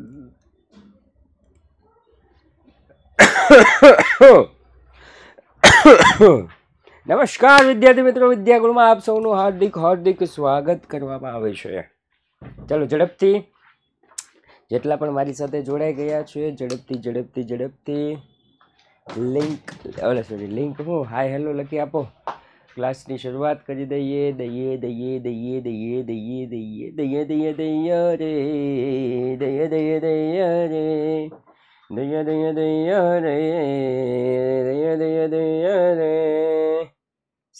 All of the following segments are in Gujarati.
નમસ્કાર વિદ્યાર્થી મિત્રો વિદ્યાગુરુમાં આપ સૌનું હાર્દિક હાર્દિક સ્વાગત કરવામાં આવે છે ચલો ઝડપથી જેટલા પણ મારી સાથે જોડાઈ ગયા છે ઝડપથી ઝડપથી ઝડપથી લિંક ઓલે સોરી લિંક હું હાય હેલો લખી આપો ક્લાસની શરૂઆત કરી દઈએ દઈએ દઈએ દઈએ દઈએ દઈએ દઈએ દઈએ દઈએ દઈએ રે દઈએ દઈએ દઈએ રે દઈએ દઈએ દઈએ રે દઈએ દઈએ દઈએ રે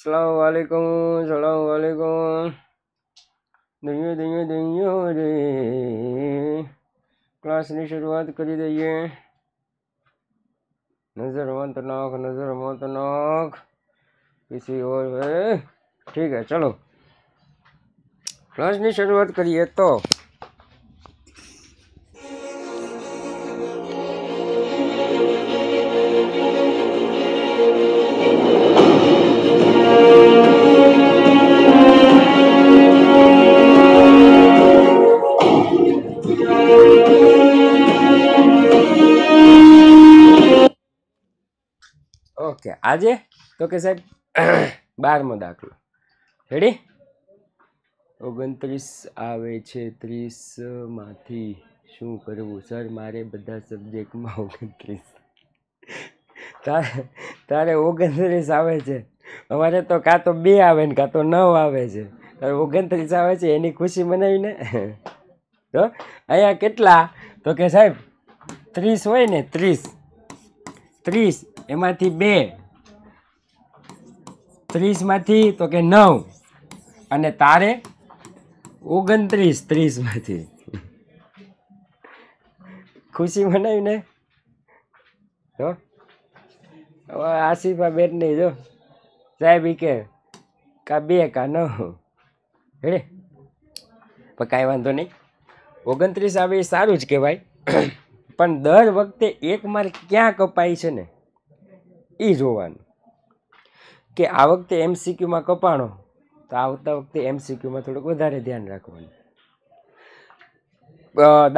સલામ વાલેકુમ સલામ વાલેકુમ દઈએ દઈએ દઈએ રે ક્લાસની શરૂઆત કરી દઈએ નજર મંત નાખ નજર મંત નાખ किसी और ठीक है चलो क्लास नहीं शुरुआत करिए तो ओके आज तो कैसे બારમો દાખલો રેડી ઓગણત્રીસ આવે છે ત્રીસમાંથી શું કરવું સર મારે બધા સબ્જેક્ટમાં ઓગણત્રીસ તારે તારે ઓગણત્રીસ આવે છે અમારે તો કાં તો બે આવે ને કાં તો નવ આવે છે તારે ઓગણત્રીસ આવે છે એની ખુશી મનાવીને તો અહીંયા કેટલા તો કે સાહેબ ત્રીસ હોય ને ત્રીસ ત્રીસ એમાંથી બે ત્રીસમાંથી તો કે નવ અને તારે ઓગણત્રીસ ત્રીસમાંથી ખુશી મનાવી ને જો આસિફા બેટની જો સાહેબ કે કા બે કા ન હેડે પણ કાંઈ વાંધો નહીં ઓગણત્રીસ આવે એ સારું જ કહેવાય પણ દર વખતે એક માર્ક ક્યાં કપાય છે ને એ જોવાનું કે આ વખતે એમસીક્યુમાં કપાણો તો આવતા વખતે એમસીક્યુમાં થોડુંક વધારે ધ્યાન રાખવાનું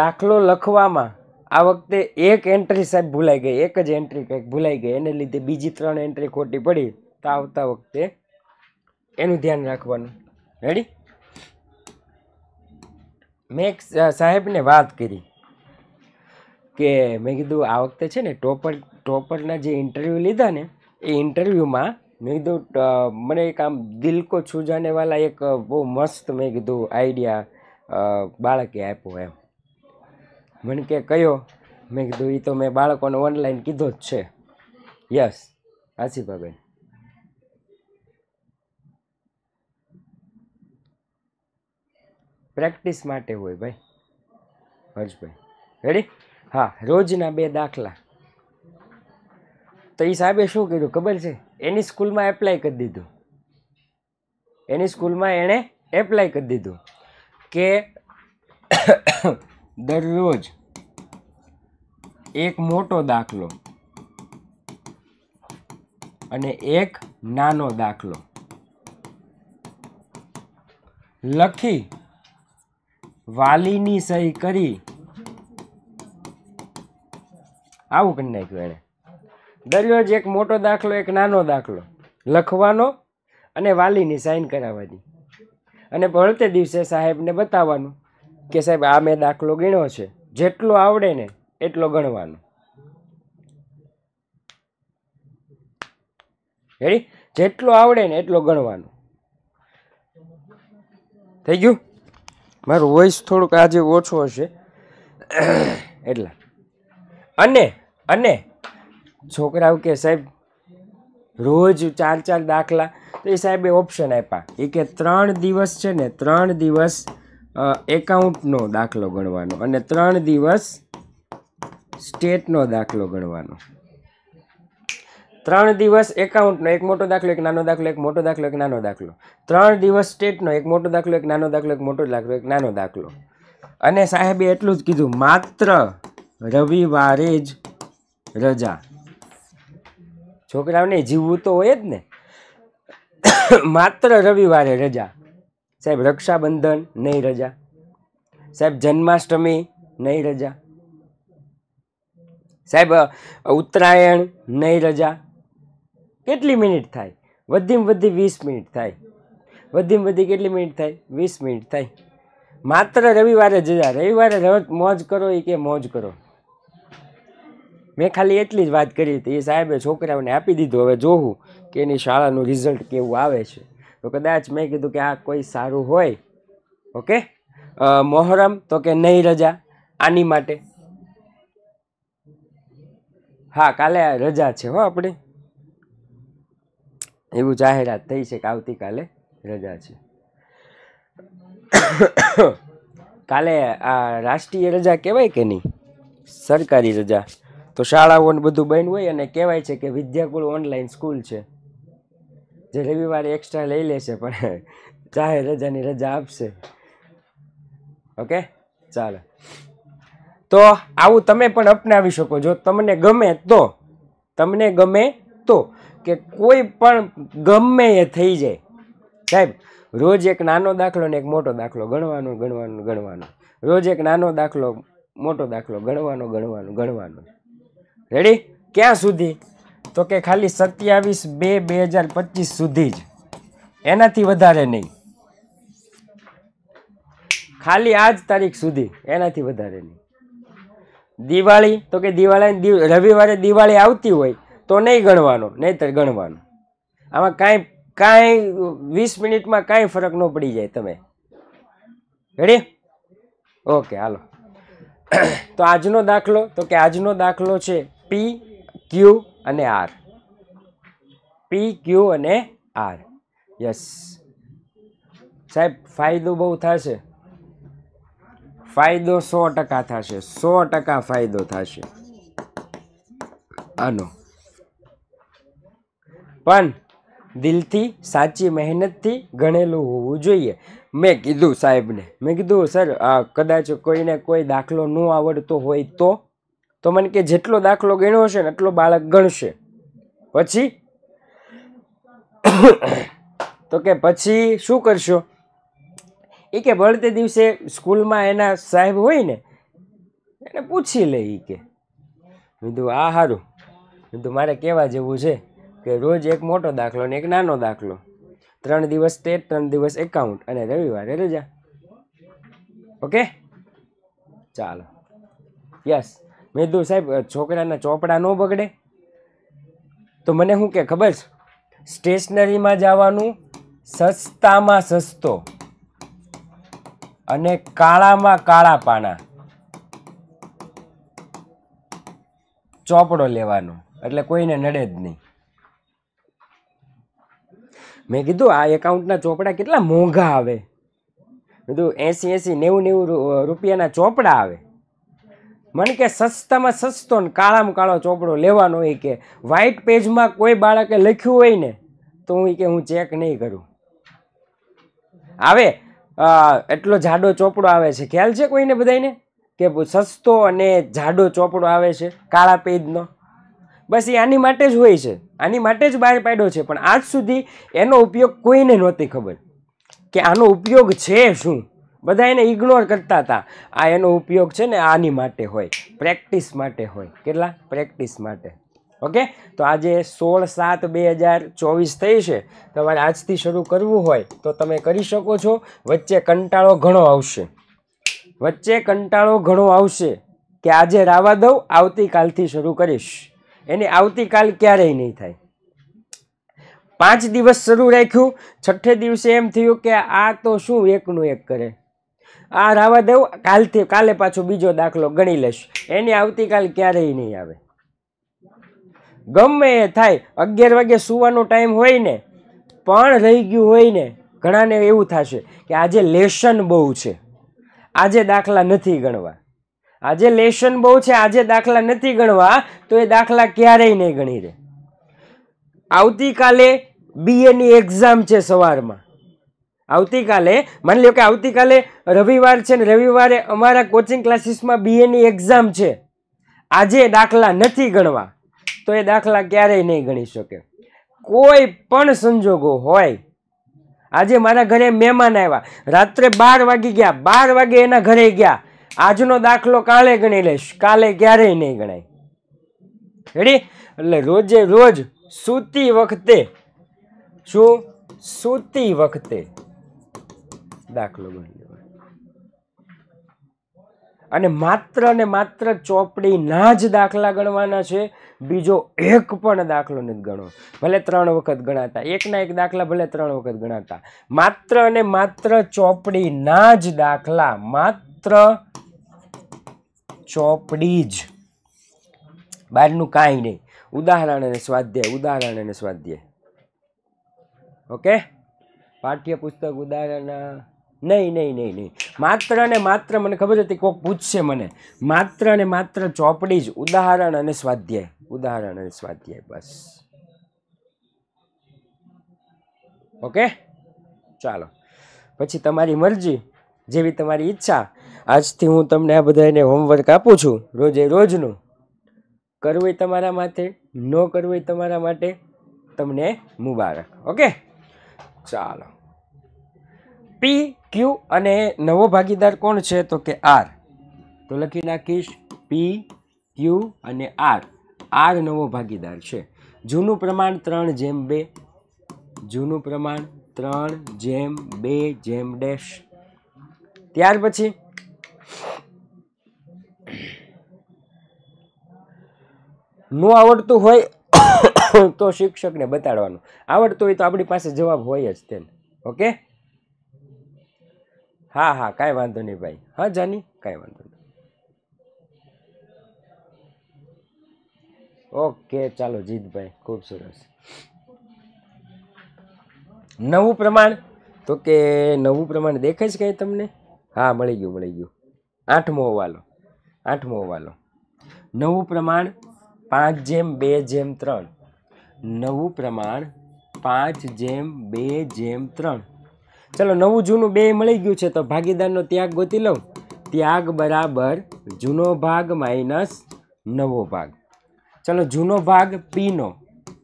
દાખલો લખવામાં આ વખતે એક એન્ટ્રી સાહેબ ભૂલાઈ ગઈ એક જ એન્ટ્રી કંઈક ભૂલાઈ ગઈ એને લીધે બીજી ત્રણ એન્ટ્રી ખોટી પડી તો આવતા વખતે એનું ધ્યાન રાખવાનું રેડી મેં સાહેબને વાત કરી કે મેં કીધું આ વખતે છે ને ટોપર ટોપરના જે ઇન્ટરવ્યૂ લીધા ને એ ઇન્ટરવ્યૂમાં મેં કીધું મને એક આમ દિલ કો છૂ જાને વાલા એક બહુ મસ્ત મેં કીધું આઈડિયા બાળકે આપ્યો એમ મને કે કયો મેં કીધું એ તો મેં બાળકોને ઓનલાઈન કીધો જ છે યસ આસિફાબેન પ્રેક્ટિસ માટે હોય ભાઈ હર્ષભાઈ રેડી હા રોજના બે દાખલા તો એ સાહેબે શું કર્યું ખબર છે એની સ્કૂલમાં એપ્લાય કરી દીધું એની સ્કૂલમાં એણે એપ્લાય કરી દીધું કે દરરોજ એક મોટો દાખલો અને એક નાનો દાખલો લખી વાલીની સહી કરી આવું કંઈ નાખ્યું એણે દરરોજ એક મોટો દાખલો એક નાનો દાખલો લખવાનો અને વાલીની સાઈન કરાવવાની અને ભળતે દિવસે સાહેબને બતાવવાનું કે સાહેબ આ મેં દાખલો ગણ્યો છે જેટલો આવડે ને એટલો ગણવાનો રેડી જેટલો આવડે ને એટલો ગણવાનો થઈ ગયું મારું વોઇસ થોડુંક આજે ઓછો હશે એટલા અને અને છોકરાઓ કે સાહેબ રોજ ચાર ચાર દાખલા તો એ સાહેબે ઓપ્શન આપ્યા એ કે ત્રણ દિવસ છે ને ત્રણ દિવસ એકાઉન્ટનો દાખલો ગણવાનો અને ત્રણ દિવસ સ્ટેટનો દાખલો ગણવાનો ત્રણ દિવસ એકાઉન્ટનો એક મોટો દાખલો એક નાનો દાખલો એક મોટો દાખલો એક નાનો દાખલો ત્રણ દિવસ સ્ટેટનો એક મોટો દાખલો એક નાનો દાખલો એક મોટો દાખલો એક નાનો દાખલો અને સાહેબે એટલું જ કીધું માત્ર રવિવારે જ રજા છોકરાઓને જીવવું તો હોય જ ને માત્ર રવિવારે રજા સાહેબ રક્ષાબંધન નહીં રજા સાહેબ જન્માષ્ટમી નહીં રજા સાહેબ ઉત્તરાયણ નહીં રજા કેટલી મિનિટ થાય વધીમ વધી વીસ મિનિટ થાય વધીમ વધી કેટલી મિનિટ થાય વીસ મિનિટ થાય માત્ર રવિવારે જજા રવિવારે મોજ કરો એ કે મોજ કરો મેં ખાલી એટલી જ વાત કરી હતી એ સાહેબે છોકરાઓને આપી દીધું હવે જોવું કે એની શાળાનું રિઝલ્ટ કેવું આવે છે તો કદાચ મેં કીધું કે આ કોઈ સારું હોય ઓકે મોહરમ તો કે નહીં રજા આની માટે હા કાલે રજા છે હો આપણે એવું જાહેરાત થઈ છે કે આવતીકાલે રજા છે કાલે આ રાષ્ટ્રીય રજા કહેવાય કે નહીં સરકારી રજા તો શાળાઓ બધું બન્યું હોય અને કહેવાય છે કે વિદ્યાકુળ ઓનલાઈન સ્કૂલ છે જે રવિવારે એક્સ્ટ્રા લઈ લેશે પણ ચાહે રજાની રજા આપશે ઓકે ચાલો તો આવું તમે પણ અપનાવી શકો જો તમને ગમે તો તમને ગમે તો કે કોઈ પણ ગમે એ થઈ જાય સાહેબ રોજ એક નાનો દાખલો ને એક મોટો દાખલો ગણવાનો ગણવાનો ગણવાનો રોજ એક નાનો દાખલો મોટો દાખલો ગણવાનો ગણવાનો ગણવાનો રેડી ક્યાં સુધી તો કે ખાલી સત્યાવીસ બે બે હજાર પચીસ સુધી જ એનાથી વધારે નહીં ખાલી આ જ તારીખ સુધી એનાથી વધારે નહીં દિવાળી તો કે દિવાળી રવિવારે દિવાળી આવતી હોય તો નહીં ગણવાનો નહીં તો ગણવાનો આમાં કાંઈ કાંઈ વીસ મિનિટમાં કાંઈ ફરક ન પડી જાય તમે રેડી ઓકે હાલો તો આજનો દાખલો તો કે આજનો દાખલો છે પી ક્યુ અને આર પી ક્યુ અને આર યસ સાહેબ ફાયદો બહુ થશે ફાયદો સો ટકા થશે સો ટકા ફાયદો થશે આનો પણ દિલથી સાચી મહેનતથી ગણેલું હોવું જોઈએ મેં કીધું સાહેબને મેં કીધું સર કદાચ કોઈને કોઈ દાખલો ન આવડતો હોય તો તો મને કે જેટલો દાખલો ગણ્યો હશે ને એટલો બાળક ગણશે પછી તો કે પછી શું કરશો એ કે બળતે દિવસે સ્કૂલમાં એના સાહેબ હોય ને એને પૂછી લે એ કે કીધું આ સારું કીધું મારે કહેવા જેવું છે કે રોજ એક મોટો દાખલો ને એક નાનો દાખલો ત્રણ દિવસ તે ત્રણ દિવસ એકાઉન્ટ અને રવિવારે રજા ઓકે ચાલો યસ મેં કીધું સાહેબ છોકરાના ચોપડા ન બગડે તો મને શું કે ખબર છે સ્ટેશનરીમાં જવાનું સસ્તામાં સસ્તો અને કાળામાં કાળા પાના ચોપડો લેવાનો એટલે કોઈને નડે જ નહીં મેં કીધું આ એકાઉન્ટના ચોપડા કેટલા મોંઘા આવે મેં કીધું એંસી એંસી નેવું નેવું રૂપિયાના ચોપડા આવે મને કે સસ્તામાં સસ્તો ને કાળામાં કાળો ચોપડો લેવાનો હોય કે વ્હાઇટ પેજમાં કોઈ બાળકે લખ્યું હોય ને તો હું કે હું ચેક નહીં કરું આવે એટલો જાડો ચોપડો આવે છે ખ્યાલ છે કોઈને બધાને કે સસ્તો અને જાડો ચોપડો આવે છે કાળા પેજનો બસ એ આની માટે જ હોય છે આની માટે જ બહાર પાડ્યો છે પણ આજ સુધી એનો ઉપયોગ કોઈને નહોતી ખબર કે આનો ઉપયોગ છે શું બધા એને ઇગ્નોર કરતા હતા આ એનો ઉપયોગ છે ને આની માટે હોય પ્રેક્ટિસ માટે હોય કેટલા પ્રેક્ટિસ માટે ઓકે તો આજે સોળ સાત બે હજાર ચોવીસ થઈ છે તમારે આજથી શરૂ કરવું હોય તો તમે કરી શકો છો વચ્ચે કંટાળો ઘણો આવશે વચ્ચે કંટાળો ઘણો આવશે કે આજે રાવા દઉં આવતીકાલથી શરૂ કરીશ એને આવતીકાલ ક્યારેય નહીં થાય પાંચ દિવસ શરૂ રાખ્યું છઠ્ઠે દિવસે એમ થયું કે આ તો શું એકનું એક કરે આ રાવા દેવ કાલથી કાલે પાછો બીજો દાખલો ગણી લેશ એની આવતીકાલ ક્યારેય નહીં આવે ગમે એ થાય અગિયાર વાગે સુવાનો ટાઈમ હોય ને પણ રહી ગયું હોય ને ઘણાને એવું થશે કે આજે લેશન બહુ છે આજે દાખલા નથી ગણવા આજે લેશન બહુ છે આજે દાખલા નથી ગણવા તો એ દાખલા ક્યારેય નહીં ગણી રહે આવતીકાલે બીએની એક્ઝામ છે સવારમાં આવતીકાલે માની લો કે આવતીકાલે રવિવાર છે ને રવિવારે અમારા કોચિંગ ક્લાસીસમાં બીએની એક્ઝામ છે આજે દાખલા નથી ગણવા તો એ દાખલા ક્યારેય નહીં ગણી શકે કોઈ પણ સંજોગો હોય આજે મારા ઘરે મહેમાન આવ્યા રાત્રે બાર વાગી ગયા બાર વાગે એના ઘરે ગયા આજનો દાખલો કાલે ગણી લઈશ કાલે ક્યારેય નહીં ગણાય રેડી એટલે રોજે રોજ સૂતી વખતે શું સૂતી વખતે દાખલો ગણી લેવાય અને માત્ર ને માત્ર ચોપડીના જ દાખલા ગણવાના છે બીજો એક પણ દાખલો નથી ગણો ભલે ત્રણ વખત ગણાતા એકના એક દાખલા ભલે ત્રણ વખત ગણાતા માત્ર અને માત્ર ચોપડીના જ દાખલા માત્ર ચોપડી જ બહારનું કાંઈ નહીં ઉદાહરણ અને સ્વાધ્યાય ઉદાહરણ અને સ્વાધ્યાય ઓકે પાઠ્યપુસ્તક ઉદાહરણ નહીં નહીં નહીં નહીં માત્ર અને માત્ર મને ખબર હતી કોક પૂછશે મને માત્ર અને માત્ર ચોપડી જ ઉદાહરણ અને સ્વાધ્યાય ઉદાહરણ અને સ્વાધ્યાય બસ ઓકે ચાલો પછી તમારી મરજી જેવી તમારી ઈચ્છા આજથી હું તમને આ બધાને હોમવર્ક આપું છું રોજે રોજનું કરવું એ તમારા માટે ન કરવું એ તમારા માટે તમને મુબારક ઓકે ચાલો પી ક્યુ અને નવો ભાગીદાર કોણ છે તો કે આર તો લખી નાખીશ પી ક્યુ અને આર આર નવો ભાગીદાર છે જૂનું પ્રમાણ ત્રણ જેમ બે જૂનું પ્રમાણ ત્રણ જેમ બે જેમ ડેશ ત્યાર પછી ન આવડતું હોય તો શિક્ષકને બતાડવાનું આવડતું હોય તો આપણી પાસે જવાબ હોય જ તેને ઓકે હા હા કાંઈ વાંધો નહીં ભાઈ હા જાની કાંઈ વાંધો નહીં ઓકે ચાલો જીતભાઈ ખૂબ સરસ નવું પ્રમાણ તો કે નવું પ્રમાણ દેખાય છે કંઈ તમને હા મળી ગયું મળી ગયું આઠમો વાલો આઠમો વાલો નવું પ્રમાણ પાંચ જેમ બે જેમ ત્રણ નવું પ્રમાણ પાંચ જેમ બે જેમ ત્રણ ચલો નવું જૂનું બે મળી ગયું છે તો ભાગીદારનો ત્યાગ ગોતી લઉં ત્યાગ બરાબર જૂનો ભાગ માઇનસ નવો ભાગ ચલો જૂનો ભાગ પીનો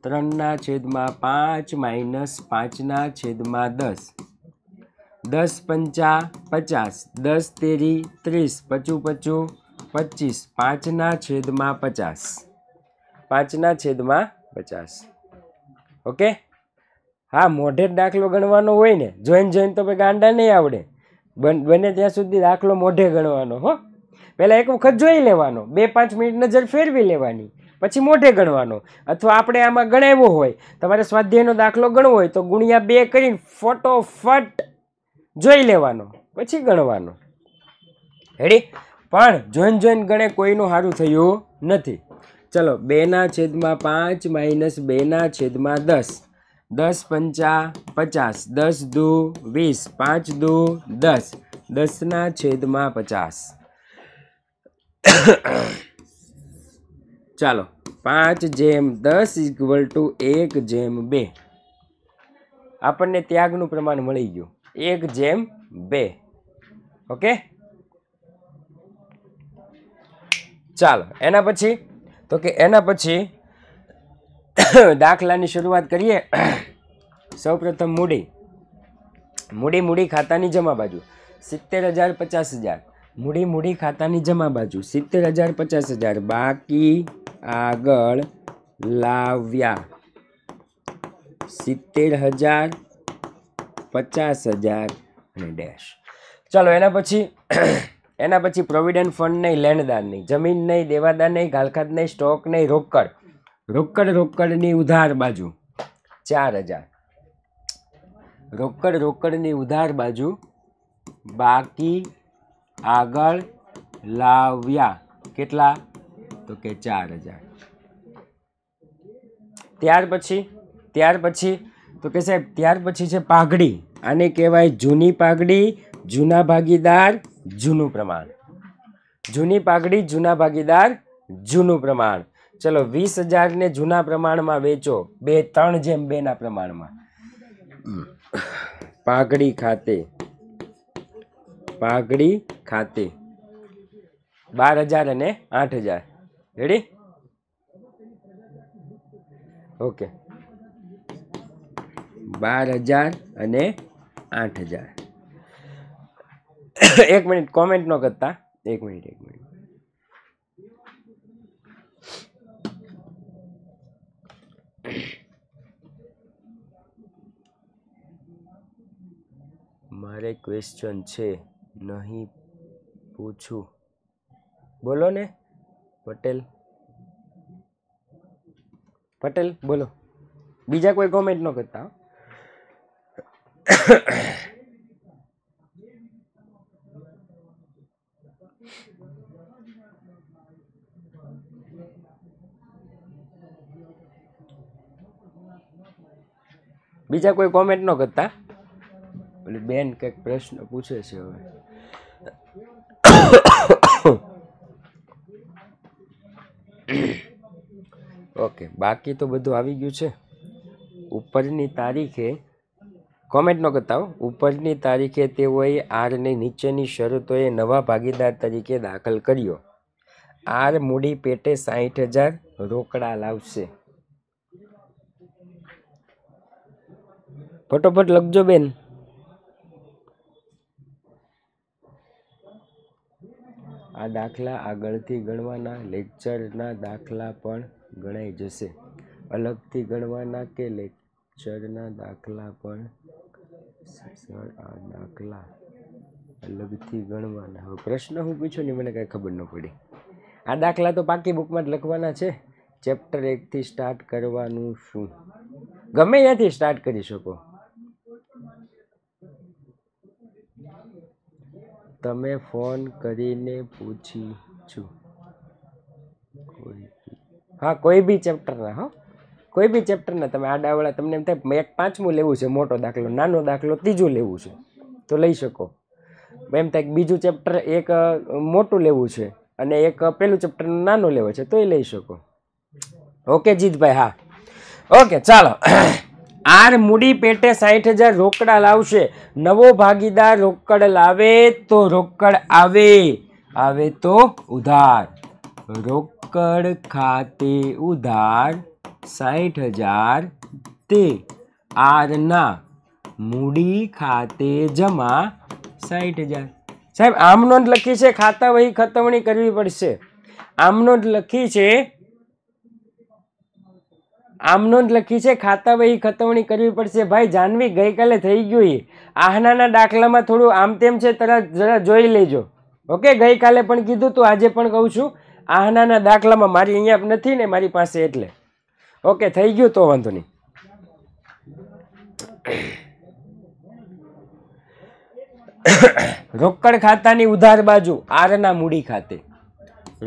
ત્રણના છેદમાં પાંચ માઇનસ પાંચના છેદમાં દસ દસ પંચા પચાસ દસ તેરી ત્રીસ પચું પચું પચીસ પાંચના છેદમાં પચાસ પાંચના છેદમાં પચાસ ઓકે હા મોઢે દાખલો ગણવાનો હોય ને જોઈન જોઈન તો ભાઈ ગાંડા નહીં આવડે બને ત્યાં સુધી દાખલો મોઢે ગણવાનો હો પહેલાં એક વખત જોઈ લેવાનો બે પાંચ મિનિટ નજર ફેરવી લેવાની પછી મોઢે ગણવાનો અથવા આપણે આમાં ગણાવ્યો હોય તમારે સ્વાધ્યાયનો દાખલો ગણવો હોય તો ગુણ્યા બે કરીને ફટોફટ જોઈ લેવાનો પછી ગણવાનો હેડી પણ જોઈન જોઈન ગણે કોઈનું સારું થયું નથી ચલો બેના છેદમાં પાંચ માઇનસ બેના છેદમાં દસ દસ પંચા પચાસ દસ દુ વીસ પાંચ દુ દસ દસના છેદમાં પચાસ ચાલો પાંચ જેમ દસ ઇક્વલ ટુ એક જેમ બે આપણને ત્યાગનું પ્રમાણ મળી ગયું એક જેમ બે ઓકે ચાલો એના પછી તો કે એના પછી દાખલાની શરૂઆત કરીએ સૌપ્રથમ મૂડી મૂડી મૂડી ખાતાની જમા બાજુ સિત્તેર હજાર પચાસ હજાર મૂડી મૂડી ખાતાની જમા બાજુ સિત્તેર હજાર પચાસ હજાર બાકી આગળ લાવ્યા સિત્તેર હજાર પચાસ હજાર અને ડેશ ચાલો એના પછી એના પછી પ્રોવિડન્ટ ફંડ નહીં લેણદાર નહીં જમીન નહીં દેવાદાર નહીં ગાલખાત નહીં સ્ટોક નહીં રોકડ રોકડ રોકડની ઉધાર બાજુ ચાર હજાર રોકડ રોકડની ઉધાર બાજુ બાકી આગળ લાવ્યા કેટલા તો કે ચાર હજાર ત્યાર પછી ત્યાર પછી તો કે સાહેબ ત્યાર પછી છે પાઘડી આને કહેવાય જૂની પાઘડી જૂના ભાગીદાર જૂનું પ્રમાણ જૂની પાઘડી જૂના ભાગીદાર જૂનું પ્રમાણ ચલો વીસ હજારને જૂના પ્રમાણમાં વેચો બે ત્રણ જેમ બેના પ્રમાણમાં પાઘડી ખાતે પાઘડી ખાતે બાર હજાર અને આઠ હજાર રેડી ઓકે બાર હજાર અને આઠ હજાર એક મિનિટ કોમેન્ટ ન કરતા એક મિનિટ એક મિનિટ મારે ક્વેશ્ચન છે નહીં પૂછું બોલો ને પટેલ પટેલ બોલો બીજા કોઈ કોમેન્ટ ન કરતા બીજા કોઈ કોમેન્ટ ન કરતા બેન કંઈક પ્રશ્ન પૂછે છે હવે ઓકે બાકી તો બધું આવી ગયું છે ઉપરની તારીખે કોમેન્ટ ન કરતા ઉપરની તારીખે તેઓએ આરને નીચેની શરતોએ નવા ભાગીદાર તરીકે દાખલ કર્યો આર મૂડી પેટે સાહીઠ હજાર રોકડા લાવશે ફટોફટ લખજો બેન આ દાખલા આગળથી ગણવાના લેક્ચરના દાખલા પણ ગણાઈ જશે અલગથી ગણવાના કે લેક્ચરના દાખલા પણ સર આ દાખલા અલગથી ગણવાના હવે પ્રશ્ન હું પૂછું ને મને કાંઈ ખબર ન પડી આ દાખલા તો પાકી બુકમાં જ લખવાના છે ચેપ્ટર એકથી સ્ટાર્ટ કરવાનું શું ગમે ત્યાંથી સ્ટાર્ટ કરી શકો તમે ફોન કરીને પૂછી છું હા કોઈ બી ચેપ્ટરના હો કોઈ બી ચેપ્ટરના તમે આડાવાળા તમને એમ થાય એક પાંચમું લેવું છે મોટો દાખલો નાનો દાખલો ત્રીજું લેવું છે તો લઈ શકો એમ થાય બીજું ચેપ્ટર એક મોટું લેવું છે અને એક પેલું ચેપ્ટર નાનું લેવું છે તો એ લઈ શકો ઓકે જીતભાઈ હા ઓકે ચાલો આર મૂડી પેટે સાઠ હજાર રોકડા લાવશે નવો ભાગીદાર રોકડ લાવે તો રોકડ આવે આવે તો ઉધાર રોકડ ખાતે ઉધાર સાઠ હજાર તે આરના મૂડી ખાતે જમા સાઠ હજાર સાહેબ આમ નોંધ લખી છે ખાતા વહી ખતવણી કરવી પડશે આમ નોંધ લખી છે આમ નોંધ લખી છે ખાતા ખાતાવહી ખતવણી કરવી પડશે ભાઈ જાનવી ગઈકાલે થઈ ગયું આહનાના દાખલામાં થોડું આમ તેમ છે તરત જરા જોઈ લેજો ઓકે ગઈકાલે પણ કીધું તું આજે પણ કહું છું આહનાના દાખલામાં મારી અહીંયા નથી ને મારી પાસે એટલે ઓકે થઈ ગયું તો વાંધો નહીં રોકડ ખાતાની ઉધાર બાજુ આરના મૂડી ખાતે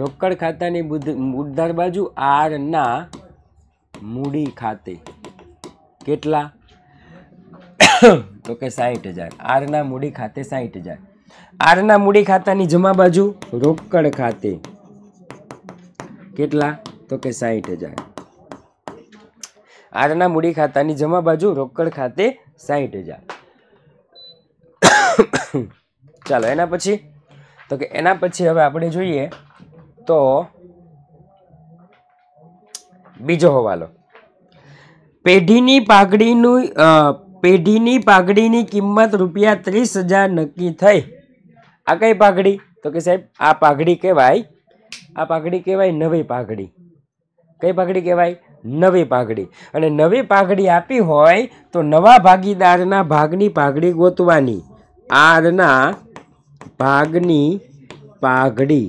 રોકડ ખાતાની ઉધાર બાજુ આરના મૂડી ખાતે કેટલા તો કે સાહીઠ હજાર આરના મૂડી ખાતે સાહીઠ હજાર આરના મૂડી ખાતાની જમા બાજુ રોકડ ખાતે કેટલા તો કે સાહીઠ હજાર આરના મૂડી ખાતાની જમા બાજુ રોકડ ખાતે સાહીઠ હજાર ચાલો એના પછી તો કે એના પછી હવે આપણે જોઈએ તો બીજો હવાલો પેઢીની પાઘડીનું પેઢીની પાઘડીની કિંમત રૂપિયા ત્રીસ હજાર નક્કી થઈ આ કઈ પાઘડી તો કે સાહેબ આ પાઘડી કહેવાય આ પાઘડી કહેવાય નવી પાઘડી કઈ પાઘડી કહેવાય નવી પાઘડી અને નવી પાઘડી આપી હોય તો નવા ભાગીદારના ભાગની પાઘડી ગોતવાની આરના ભાગની પાઘડી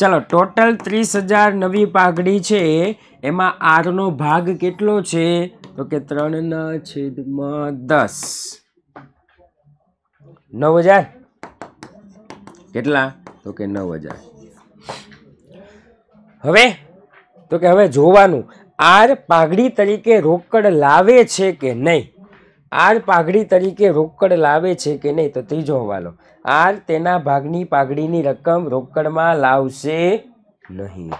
ચાલો ટોટલ ત્રીસ હજાર નવી પાઘડી છે એમાં આરનો ભાગ કેટલો છે તો કે ત્રણના છેદમાં દસ નવ હજાર કેટલા તો કે નવ હજાર હવે તો કે હવે જોવાનું આર પાઘડી તરીકે રોકડ લાવે છે કે નહીં આર પાઘડી તરીકે રોકડ લાવે છે કે નહીં તો ત્રીજો હવાલો આર તેના ભાગની પાઘડીની રકમ રોકડમાં લાવશે નહીં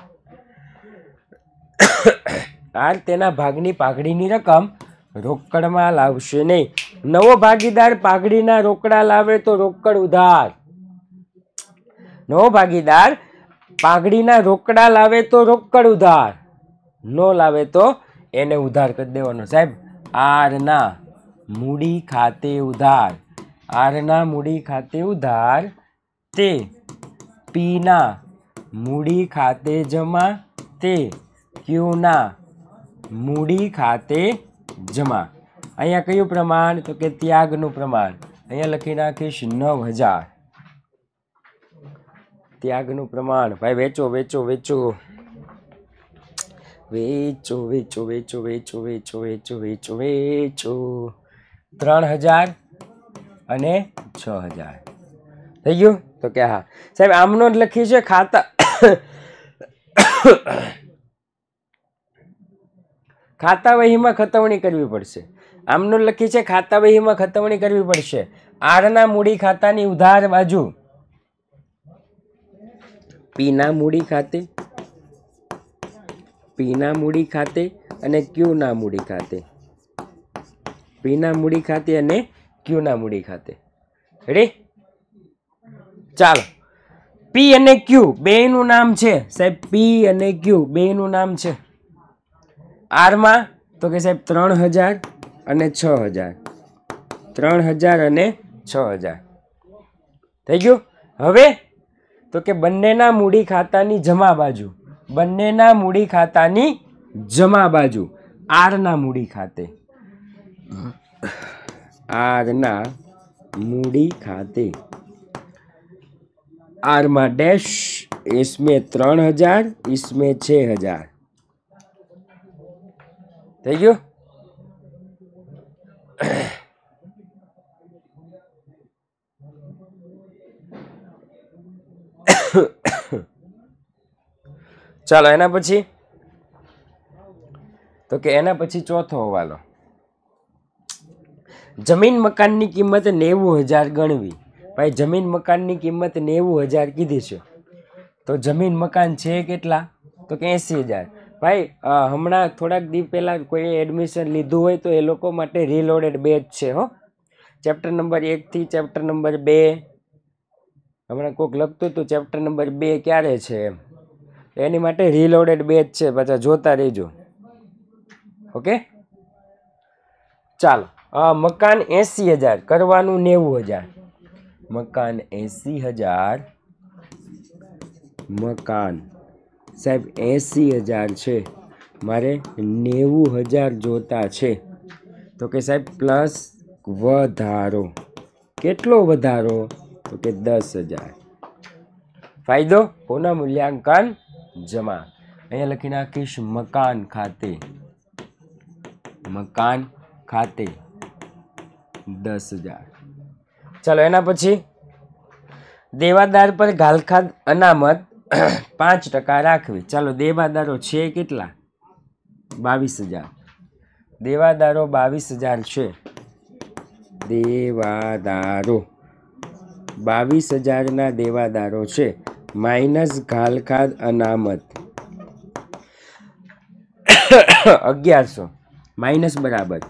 આર તેના ભાગની પાઘડીની રકમ રોકડમાં લાવશે નહીં નવો ભાગીદાર પાઘડીના રોકડા લાવે તો રોકડ ઉધાર નવો ભાગીદાર પાઘડીના રોકડા લાવે તો રોકડ ઉધાર ન લાવે તો એને ઉધાર કરી દેવાનો સાહેબ આર ના મૂડી ખાતે ઉધાર આરના મૂડી ખાતે ઉધાર તે પીના મૂડી ખાતે જમા તે ક્યુના મૂડી ખાતે જમા અહીંયા કયું પ્રમાણ તો કે ત્યાગનું પ્રમાણ અહીંયા લખી નાખીશ નવ હજાર ત્યાગનું પ્રમાણ ભાઈ વેચો વેચો વેચો વેચો વેચો વેચો વેચો વેચો વેચો વેચો વેચો ત્રણ હજાર અને છ હજાર થઈ ગયું તો કે હા સાહેબ આમનો જ લખી છે ખાતા ખાતા વહીમાં ખતવણી કરવી પડશે આમનો લખી છે ખાતા વહીમાં ખતવણી કરવી પડશે આરના મૂડી ખાતાની ઉધાર બાજુ પીના મૂડી ખાતે પીના મૂડી ખાતે અને ક્યુ ના મૂડી ખાતે પીના મૂડી ખાતે અને ક્યુના મૂડી ખાતે રેડી ચાલો પી અને ક્યુ બેનું નામ છે સાહેબ પી અને ક્યુ બેનું નામ છે આરમાં તો કે સાહેબ ત્રણ હજાર અને છ હજાર ત્રણ હજાર અને છ હજાર થઈ ગયું હવે તો કે બંનેના મૂડી ખાતાની જમા બાજુ બંનેના મૂડી ખાતાની જમા બાજુ આરના મૂડી ખાતે આજના મૂડી ખાતે આરમાં ડેશ ઈસમે ત્રણ હજાર ઈસમે છે હજાર થઈ ગયો ચાલો એના પછી તો કે એના પછી ચોથો હવાલો જમીન મકાનની કિંમત નેવું હજાર ગણવી ભાઈ જમીન મકાનની કિંમત નેવું હજાર કીધી છે તો જમીન મકાન છે કેટલા તો કે એંસી હજાર ભાઈ હમણાં થોડાક દી પહેલાં કોઈએ એડમિશન લીધું હોય તો એ લોકો માટે રીલોડેડ બેચ છે હો ચેપ્ટર નંબર એકથી ચેપ્ટર નંબર બે હમણાં કોઈક લખતું હતું ચેપ્ટર નંબર બે ક્યારે છે એમ એની માટે રીલોડેડ બેચ છે પાછા જોતા રહેજો ઓકે ચાલો મકાન એંસી હજાર કરવાનું નેવું હજાર મકાન એંસી હજાર મકાન સાહેબ એંસી હજાર છે મારે નેવું હજાર જોતા છે તો કે સાહેબ પ્લસ વધારો કેટલો વધારો તો કે દસ હજાર ફાયદો કોના મૂલ્યાંકન જમા અહીંયા લખી નાખીશ મકાન ખાતે મકાન ખાતે દસ હજાર ચાલો એના પછી દેવાદાર પર ઘાલખાદ અનામત પાંચ ટકા રાખવી ચાલો દેવાદારો છે કેટલા બાવીસ હજાર દેવાદારો બાવીસ હજાર છે દેવાદારો બાવીસ હજારના દેવાદારો છે માઇનસ ઘાલખાદ અનામત અગિયારસો માઇનસ બરાબર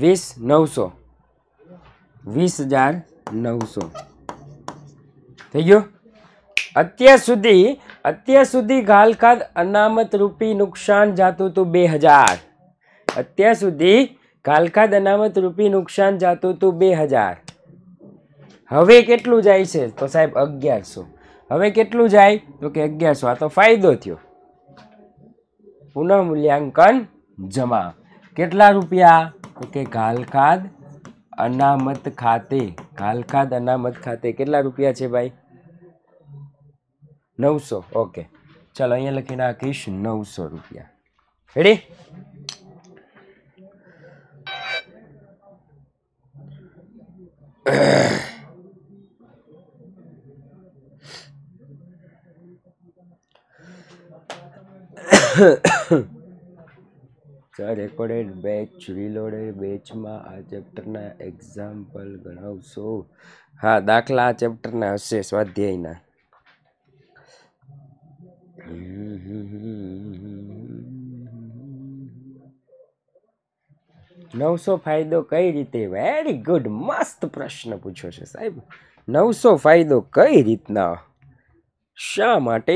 વીસ નવસો વીસ હજાર નવસો થઈ ગયું અત્યાર સુધી અત્યાર સુધી ઘાલખાદ અનામત રૂપી નુકસાન જાતું હતું બે હજાર અત્યાર સુધી ઘાલખાદ અનામત રૂપી નુકસાન જાતું હતું બે હજાર હવે કેટલું જાય છે તો સાહેબ અગિયારસો હવે કેટલું જાય તો કે અગિયારસો આ તો ફાયદો થયો પુનઃમૂલ્યાંકન જમા કેટલા રૂપિયા તો કે ઘાલખાદ અનામત ખાતે ઘાલખાદ અનામત ખાતે કેટલા રૂપિયા છે ભાઈ નવસો ઓકે ચાલો અહીંયા લખી નાખીશ નવસો રૂપિયા ready Ahem. Recorded batch reloaded બેચમાં આ ચેપ્ટરના એક્ઝામ્પલ ગણાવશો હા દાખલા આ ચેપ્ટરના હશે સ્વાધ્યાયના નવસો ફાયદો કઈ રીતે વેરી ગુડ મસ્ત પ્રશ્ન પૂછ્યો છે સાહેબ નવસો ફાયદો કઈ રીતના શા માટે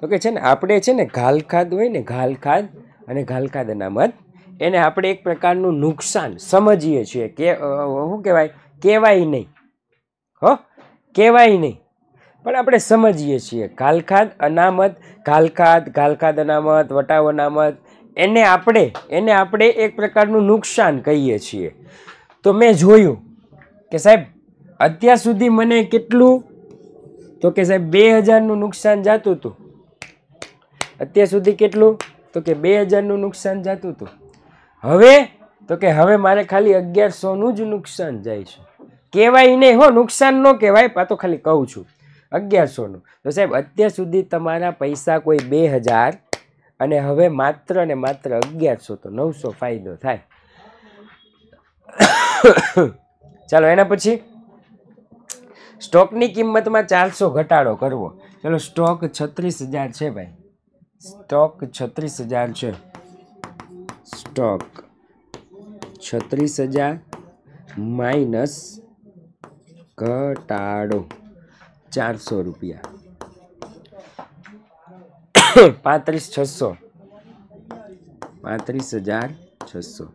તો કે છે ને આપણે છે ને ઘાલખાદ હોય ને ઘાલખાદ અને ઘાલકા દનામત એને આપણે એક પ્રકારનું નુકસાન સમજીએ છીએ કે શું કહેવાય કહેવાય નહીં હો કહેવાય નહીં પણ આપણે સમજીએ છીએ ઘાલખાદ અનામત ઘાલખાદ ઘાલખાદ અનામત વટાવ અનામત એને આપણે એને આપણે એક પ્રકારનું નુકસાન કહીએ છીએ તો મેં જોયું કે સાહેબ અત્યાર સુધી મને કેટલું તો કે સાહેબ બે હજારનું નુકસાન જાતું હતું અત્યાર સુધી કેટલું તો કે બે હજારનું નુકસાન જતું હતું હવે તો કે હવે મારે ખાલી અગિયારસોનું જ નુકસાન જાય છે કહેવાય નહીં હો નુકસાન ન કહેવાય આ ખાલી કહું છું અગિયારસોનું તો સાહેબ અત્યાર સુધી તમારા પૈસા કોઈ બે હજાર અને હવે માત્ર ને માત્ર અગિયારસો તો નવસો ફાયદો થાય ચાલો એના પછી સ્ટોકની કિંમતમાં ચારસો ઘટાડો કરવો ચલો સ્ટોક છત્રીસ હજાર છે ભાઈ स्टॉक छत्तीस हजार स्टॉक छत्तीस हजार माइनस घटाड़ो चार सौ रुपया पात्र छसो पात्र हजार छसो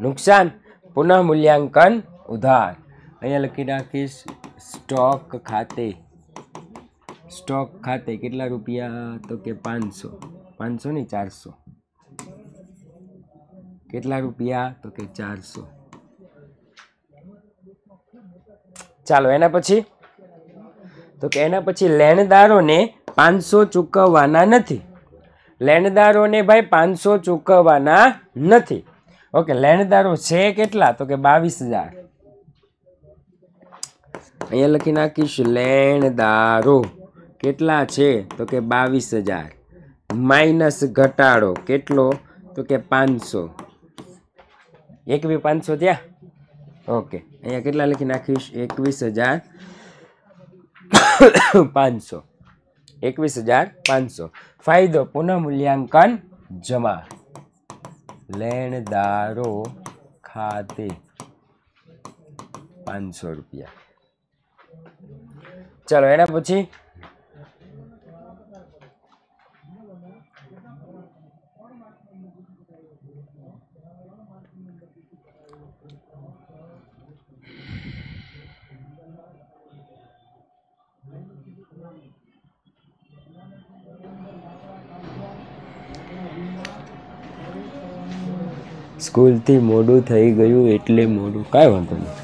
नुकसान पुनः मूल्यांकन उधार अँ लखी नाखीश स्टॉक खाते સ્ટોક ખાતે કેટલા રૂપિયા તો કે પાંચસો પાંચસો ને ચારસો કેટલા રૂપિયા તો કે ચારસો ચાલો એના પછી તો કે એના પછી લેણદારોને પાંચસો ચૂકવવાના નથી લેણદારોને ભાઈ પાંચસો ચૂકવવાના નથી ઓકે લેણદારો છે કેટલા તો કે બાવીસ હજાર અહીંયા લખી નાખીશ લેણદારો કેટલા છે તો કે બાવીસ હજાર માઇનસ ઘટાડો કેટલો તો કે પાંચસો એકવી પાંચસો ત્યાં ઓકે અહીંયા કેટલા લખી નાખીશ એકવીસ હજાર પાંચસો એકવીસ હજાર પાંચસો ફાયદો પુનઃમૂલ્યાંકન જમા લેણદારો ખાતે પાંચસો રૂપિયા ચાલો એના પછી સ્કૂલથી મોડું થઈ ગયું એટલે મોડું કાંઈ વાંધો નહીં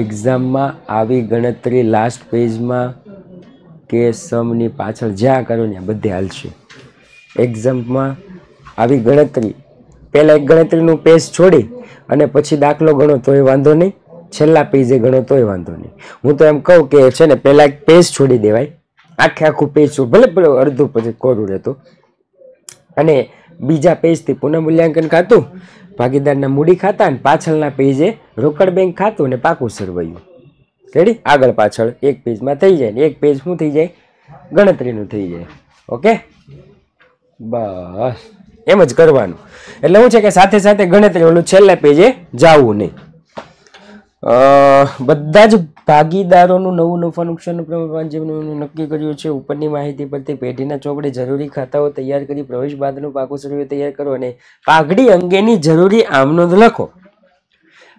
એક્ઝામમાં આવી ગણતરી લાસ્ટ પેજમાં કે સમની પાછળ જ્યાં કરો ત્યાં બધે હાલશે એક્ઝામમાં આવી ગણતરી પહેલાં એક ગણતરીનું પેજ છોડી અને પછી દાખલો ગણો તોય વાંધો નહીં છેલ્લા પેજે ગણો તોય વાંધો નહીં હું તો એમ કહું કે છે ને પહેલાં એક પેજ છોડી દેવાય આખે આખું પેજ ભલે ભલે અડધું પછી કોરું રહેતું અને બીજા પેજથી પુનઃમૂલ્યાંકન ખાતું ભાગીદારના મૂડી ખાતા અને પાછળના પેજે રોકડ બેંક ખાતું અને પાકું સરવૈયું રેડી આગળ પાછળ એક પેજમાં થઈ જાય ને એક પેજ શું થઈ જાય ગણતરીનું થઈ જાય ઓકે બસ એમ જ કરવાનું એટલે શું છે કે સાથે સાથે ગણતરી ઓલું છેલ્લા પેજે જવું નહીં બધા જ ભાગીદારોનું નવું નફા નુકસાનનું પ્રમાણ જેમનું નક્કી કર્યું છે ઉપરની માહિતી પરથી પેઢીના ચોપડે જરૂરી ખાતાઓ તૈયાર કરી પ્રવેશ બાદનું પાકું સર્વે તૈયાર કરો અને પાઘડી અંગેની જરૂરી આમનોંધ લખો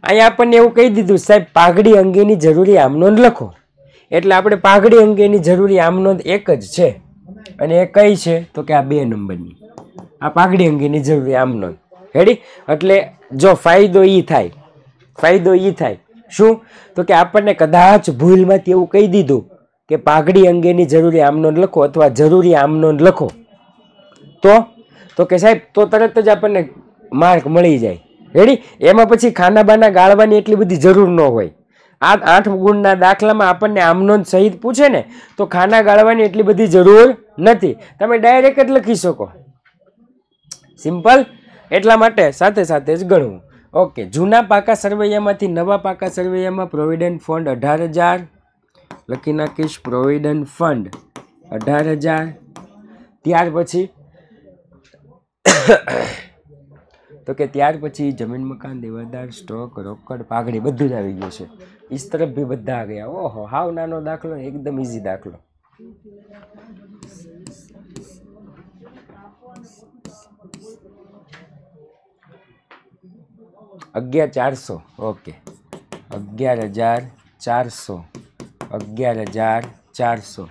અહીંયા આપણને એવું કહી દીધું સાહેબ પાઘડી અંગેની જરૂરી આમનોંધ લખો એટલે આપણે પાઘડી અંગેની જરૂરી આમનોંધ એક જ છે અને એ કઈ છે તો કે આ બે નંબરની આ પાઘડી અંગેની જરૂરી આમનોંધ હેડી એટલે જો ફાયદો એ થાય ફાયદો એ થાય શું તો કે આપણને કદાચ ભૂલમાંથી એવું કહી દીધું કે પાઘડી અંગેની જરૂરી આમનોંધ લખો અથવા જરૂરી આમનોંધ લખો તો તો કે સાહેબ તો તરત જ આપણને માર્ક મળી જાય રેડી એમાં પછી ખાના બાના ગાળવાની એટલી બધી જરૂર ન હોય આ આઠ ગુણના દાખલામાં આપણને આમનોંધ સહિત પૂછે ને તો ખાના ગાળવાની એટલી બધી જરૂર નથી તમે ડાયરેક્ટ જ લખી શકો સિમ્પલ એટલા માટે સાથે સાથે જ ગણવું ઓકે જૂના પાકા સરવૈયામાંથી નવા પાકા સરવૈયામાં પ્રોવિડન્ટ ફંડ અઢાર હજાર લખી નાખીશ પ્રોવિડન્ટ ફંડ અઢાર હજાર ત્યાર પછી તો કે ત્યાર પછી જમીન મકાન દેવાદાર સ્ટોક રોકડ પાઘડી બધું જ આવી ગયું છે ઇસ તરફ બી બધા ગયા ઓહો હાવ નાનો દાખલો એકદમ ઇઝી દાખલો અગિયાર ચારસો ઓકે અગિયાર હજાર ચારસો અગિયાર હજાર ચારસો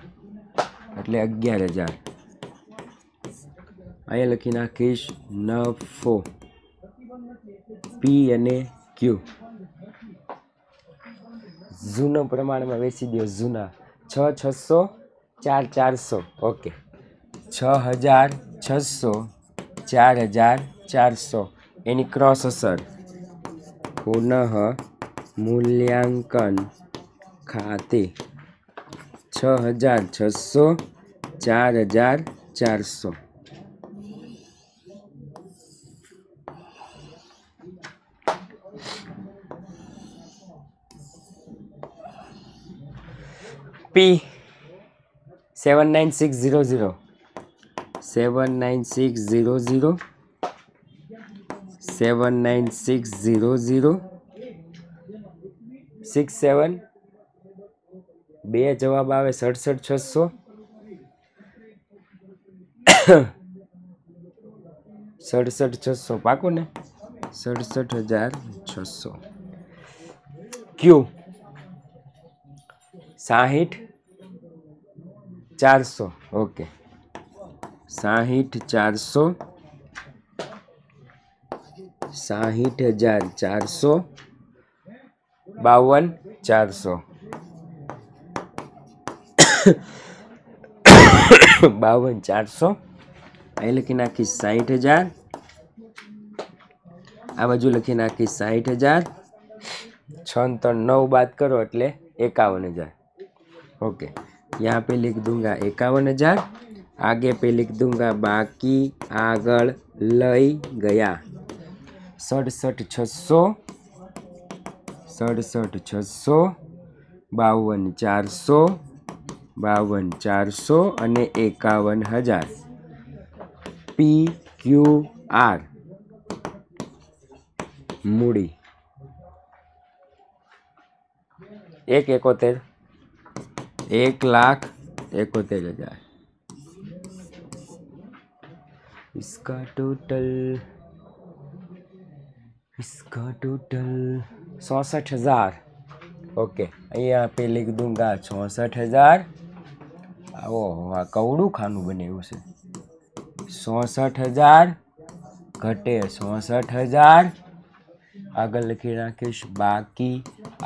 એટલે અગિયાર હજાર અહીંયા લખી નાખીશ નફો પી અને ક્યુ જૂના પ્રમાણમાં વેચી દો જૂના છ છસો ચાર ચારસો ઓકે છ હજાર છસો ચાર હજાર ચારસો એની ક્રોસ અસર पुनः मूल्यांकन खाते छ हजार छ सौ चार हजार चार सौ P seven nine six zero zero seven nine six zero zero seven nine six zero zero six seven बे जवाब आए सड़सठ छसो सड़सठ छसो पाकू ने सड़सठ हज़ार छसो क्यू साठ चार सौ ओके साठ चार सौ સાહીઠ હજાર ચારસો બાવન ચારસો બાવન ચારસો અહીં લખી નાખીશ સાહીઠ હજાર આ બાજુ લખી નાખીશ સાહીઠ હજાર છ ત્રણ નવ બાદ કરો એટલે એકાવન હજાર ઓકે यहाँ पे लिख दूंगा इक्यावन हज़ार आगे पे लिख दूंगा बाकी आगल लई गया સડસઠ છસો સડસઠ છસો બાવન ચારસો બાવન ચારસો અને એકાવન હજાર પી ક્યુ આર મૂડી એક એકોતેર એક લાખ એકોતેર હજાર इसका टोटल इसका टोटल चौंसठ हज़ार ओके यहाँ पे लिख दूंगा चौंसठ हज़ार ओह कौड़ू खानू बने उसे चौंसठ हज़ार घटे चौंसठ हज़ार आग लिखी नाखीश बाकी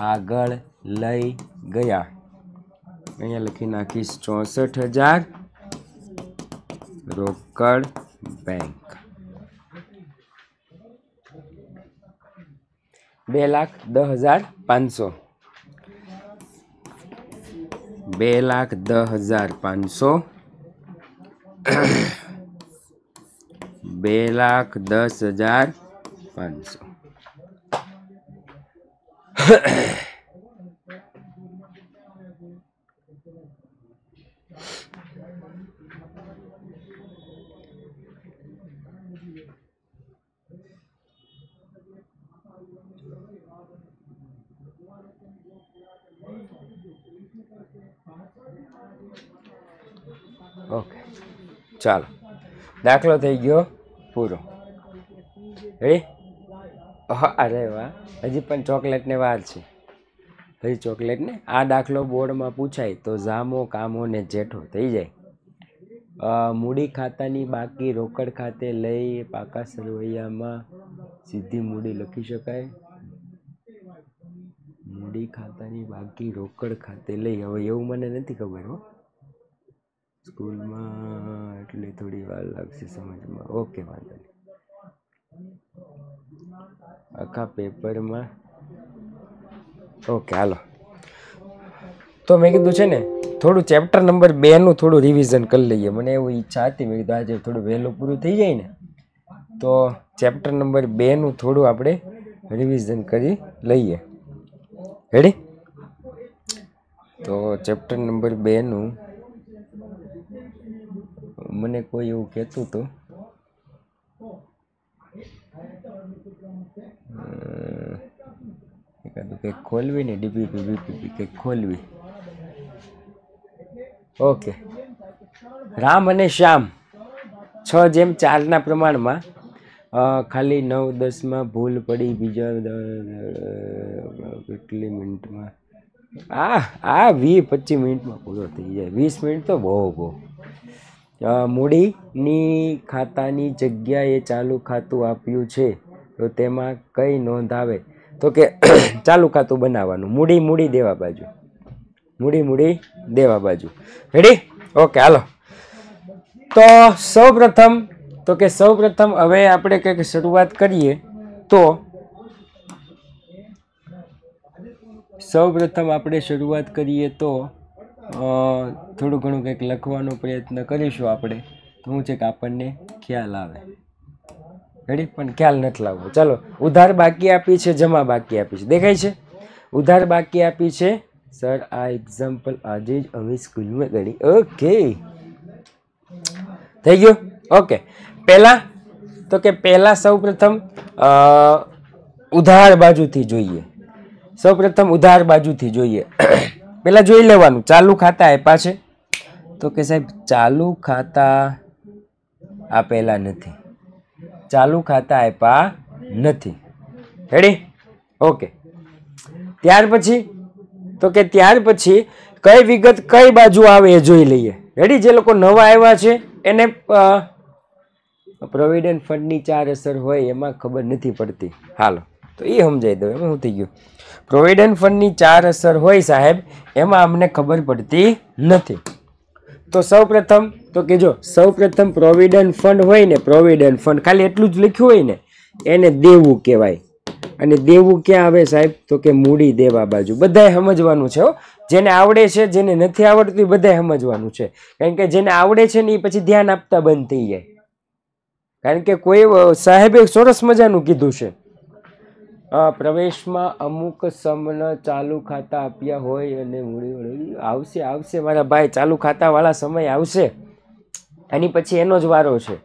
आग लई गया अँ लिखी नाखीश चौंसठ हज़ार रोकड़ बैंक બે લાખ દસ હજાર પાંચસો બે લાખ દસ હજાર પાંચસો બે લાખ દસ હજાર પાંચસો ચાલો દાખલો થઈ ગયો પૂરો રેડી અરે વાહ હજી પણ ચોકલેટને વાર છે હજી ચોકલેટને આ દાખલો બોર્ડમાં પૂછાય તો જામો કામો ને જેઠો થઈ જાય મૂડી ખાતાની બાકી રોકડ ખાતે લઈ પાકા સરવૈયામાં સીધી મૂડી લખી શકાય મૂડી ખાતાની બાકી રોકડ ખાતે લઈ હવે એવું મને નથી ખબર હો સ્કૂલમાં એટલે થોડી વાર લાગશે સમજમાં ઓકે વાંધો નહીં આખા પેપરમાં ઓકે હાલો તો મેં કીધું છે ને થોડું ચેપ્ટર નંબર બેનું થોડું રિવિઝન કરી લઈએ મને એવું ઈચ્છા હતી મેં કીધું આજે થોડું વહેલું પૂરું થઈ જાય ને તો ચેપ્ટર નંબર બેનું થોડું આપણે રિવિઝન કરી લઈએ રેડી તો ચેપ્ટર નંબર બેનું મને કોઈ એવું કહેતું હતું કંઈક ખોલવી ને ડીપીપી બીપીપી કંઈક ખોલવી ઓકે રામ અને શ્યામ છ જેમ ચારના પ્રમાણમાં ખાલી નવ દસમાં ભૂલ પડી બીજા કેટલી મિનિટમાં આ આ વીસ પચીસ મિનિટમાં પૂરો થઈ જાય વીસ મિનિટ તો બહુ બહુ મૂડીની ખાતાની જગ્યાએ ચાલુ ખાતું આપ્યું છે તો તેમાં કઈ નોંધ આવે તો કે ચાલુ ખાતું બનાવવાનું મૂડી મૂડી દેવા બાજુ મૂડી મૂડી દેવા બાજુ રેડી ઓકે હાલો તો સૌપ્રથમ તો કે સૌપ્રથમ હવે આપણે કંઈક શરૂઆત કરીએ તો સૌપ્રથમ આપણે શરૂઆત કરીએ તો થોડું ઘણું કંઈક લખવાનો પ્રયત્ન કરીશું આપણે તો હું છે કે આપણને ખ્યાલ આવે રેડી પણ ખ્યાલ નથી લાવવો ચાલો ઉધાર બાકી આપી છે જમા બાકી આપી છે દેખાય છે ઉધાર બાકી આપી છે સર આ એક્ઝામ્પલ આજે જ અમે સ્કૂલમાં ગણી ઓકે થઈ ગયું ઓકે પહેલાં તો કે પહેલાં સૌપ્રથમ ઉધાર બાજુથી જોઈએ સૌપ્રથમ ઉધાર બાજુથી જોઈએ પહેલાં જોઈ લેવાનું ચાલુ ખાતા આપ્યા છે તો કે સાહેબ ચાલુ ખાતા આપેલા નથી ચાલુ ખાતા આપ્યા નથી હેડી ઓકે ત્યાર પછી તો કે ત્યાર પછી કઈ વિગત કઈ બાજુ આવે એ જોઈ લઈએ હેડી જે લોકો નવા આવ્યા છે એને પ્રોવિડન્ટ ફંડની ચાર અસર હોય એમાં ખબર નથી પડતી હાલો તો એ સમજાવી દઉં એમાં શું થઈ ગયું પ્રોવિડન્ટ ફંડની ચાર અસર હોય સાહેબ એમાં અમને ખબર પડતી નથી તો સૌ પ્રથમ તો કે જો સૌપ્રથમ પ્રોવિડન્ટ ફંડ હોય ને પ્રોવિડન્ટ ફંડ ખાલી એટલું જ લખ્યું હોય ને એને દેવું કહેવાય અને દેવું ક્યાં આવે સાહેબ તો કે મૂડી દેવા બાજુ બધાએ સમજવાનું છે જેને આવડે છે જેને નથી આવડતું એ બધાએ સમજવાનું છે કારણ કે જેને આવડે છે ને એ પછી ધ્યાન આપતા બંધ થઈ જાય કારણ કે કોઈ સાહેબે સરસ મજાનું કીધું છે પ્રવેશમાં અમુક સમના ચાલુ ખાતા આપ્યા હોય અને મૂડી આવશે આવશે મારા ભાઈ ચાલુ ખાતાવાળા સમય આવશે એની પછી એનો જ વારો છે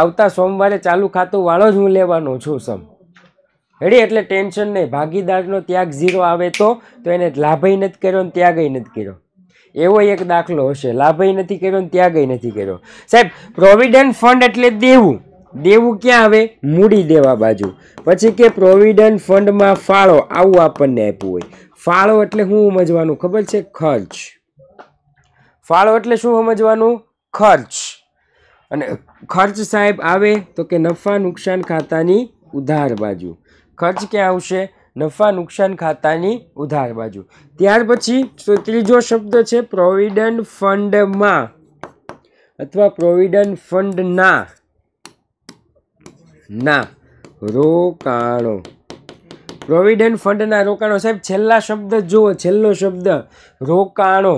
આવતા સોમવારે ચાલુ ખાતું વાળો જ હું લેવાનો છું સમ રેડી એટલે ટેન્શન નહીં ભાગીદારનો ત્યાગ ઝીરો આવે તો તો એને લાભય નથી કર્યો ને ત્યાગય નથી કર્યો એવો એક દાખલો હશે લાભય નથી કર્યો ને ત્યાગય નથી કર્યો સાહેબ પ્રોવિડન્ટ ફંડ એટલે દેવું દેવું ક્યાં આવે મૂડી દેવા બાજુ પછી કે પ્રોવિડન્ટ ફંડમાં ફાળો આવું આપણને આપ્યું હોય ફાળો એટલે શું સમજવાનું ખબર છે ખર્ચ ફાળો એટલે શું સમજવાનું ખર્ચ અને ખર્ચ સાહેબ આવે તો કે નફા નુકસાન ખાતાની ઉધાર બાજુ ખર્ચ ક્યાં આવશે નફા નુકસાન ખાતાની ઉધાર બાજુ ત્યાર પછી ત્રીજો શબ્દ છે પ્રોવિડન્ટ ફંડમાં અથવા પ્રોવિડન્ટ ફંડના ના રોકાણો પ્રોવિડન્ટ ફંડના રોકાણો સાહેબ છેલ્લા શબ્દ જુઓ છેલ્લો શબ્દ રોકાણો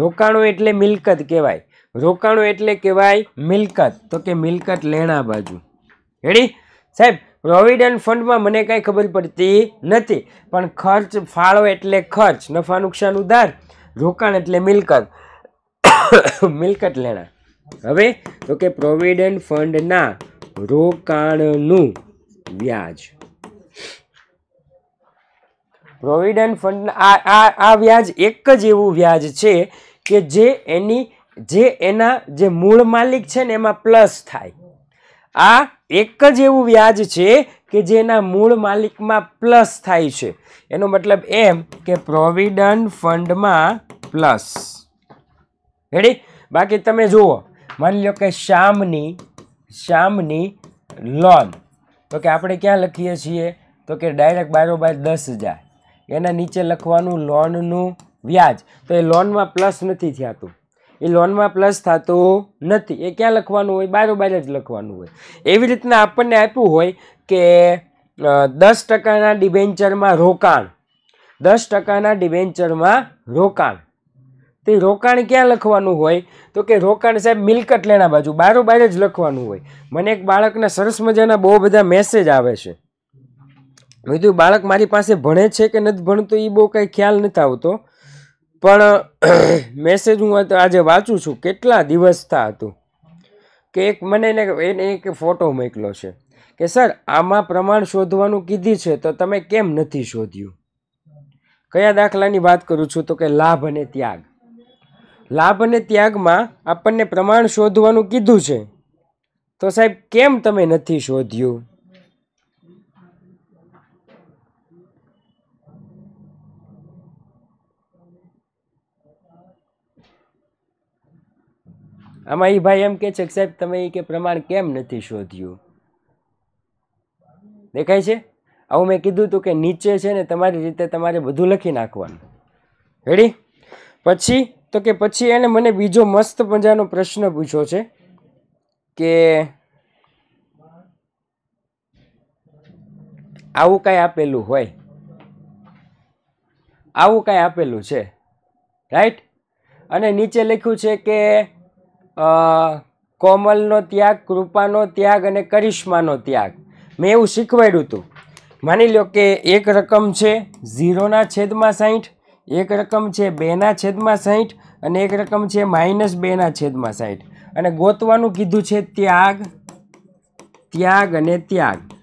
રોકાણો એટલે મિલકત કહેવાય રોકાણો એટલે કહેવાય મિલકત તો કે મિલકત લેણા બાજુ રેડી સાહેબ પ્રોવિડન્ટ ફંડમાં મને કાંઈ ખબર પડતી નથી પણ ખર્ચ ફાળો એટલે ખર્ચ નફા નુકસાન ઉધાર રોકાણ એટલે મિલકત મિલકત લેણા હવે તો કે પ્રોવિડન્ટ ફંડના રોકાણનું વ્યાજ પ્રોવિડન્ટ ફંડના આ આ વ્યાજ એક જ એવું વ્યાજ છે કે જે એની જે એના જે મૂળ માલિક છે ને એમાં પ્લસ થાય આ એક જ એવું વ્યાજ છે કે જેના મૂળ માલિકમાં પ્લસ થાય છે એનો મતલબ એમ કે પ્રોવિડન્ટ ફંડમાં પ્લસ હેડી બાકી તમે જુઓ માની લો કે શામની શ્યામની લોન તો કે આપણે ક્યાં લખીએ છીએ તો કે ડાયરેક્ટ બારોબાર દસ હજાર એના નીચે લખવાનું લોનનું વ્યાજ તો એ લોનમાં પ્લસ નથી થતું એ લોનમાં પ્લસ થતું નથી એ ક્યાં લખવાનું હોય બારોબાર જ લખવાનું હોય એવી રીતના આપણને આપ્યું હોય કે દસ ટકાના ડિબેન્ચરમાં રોકાણ દસ ટકાના ડિબેન્ચરમાં રોકાણ તે રોકાણ ક્યાં લખવાનું હોય તો કે રોકાણ સાહેબ મિલકત લેણા બાજુ બારોબાર જ લખવાનું હોય મને એક બાળકના સરસ મજાના બહુ બધા મેસેજ આવે છે મેં કીધું બાળક મારી પાસે ભણે છે કે નથી ભણતો એ બહુ કંઈ ખ્યાલ નથી આવતો પણ મેસેજ હું આજે વાંચું છું કેટલા દિવસ દિવસતા હતું કે એક મને એને એને એક ફોટો મોકલો છે કે સર આમાં પ્રમાણ શોધવાનું કીધી છે તો તમે કેમ નથી શોધ્યું કયા દાખલાની વાત કરું છું તો કે લાભ અને ત્યાગ લાભ અને ત્યાગમાં આપણને પ્રમાણ શોધવાનું કીધું છે તો સાહેબ કેમ તમે નથી શોધ્યું આમાં એ ભાઈ એમ કે છે કે સાહેબ તમે એ કે પ્રમાણ કેમ નથી શોધ્યું દેખાય છે આવું મેં કીધું હતું કે નીચે છે ને તમારી રીતે તમારે બધું લખી નાખવાનું રેડી પછી તો કે પછી એણે મને બીજો મસ્ત મજાનો પ્રશ્ન પૂછ્યો છે કે આવું કાંઈ આપેલું હોય આવું કાંઈ આપેલું છે રાઈટ અને નીચે લખ્યું છે કે કોમલનો ત્યાગ કૃપાનો ત્યાગ અને કરિશ્માનો ત્યાગ મેં એવું શીખવાડ્યું હતું માની લો કે એક રકમ છે ઝીરોના છેદમાં સાહીઠ એક રકમ છે બેના છેદમાં સાહીઠ અને એક રકમ છે માઇનસ બેના છેદમાં સાઠ અને ગોતવાનું કીધું છે ત્યાગ ત્યાગ અને ત્યાગ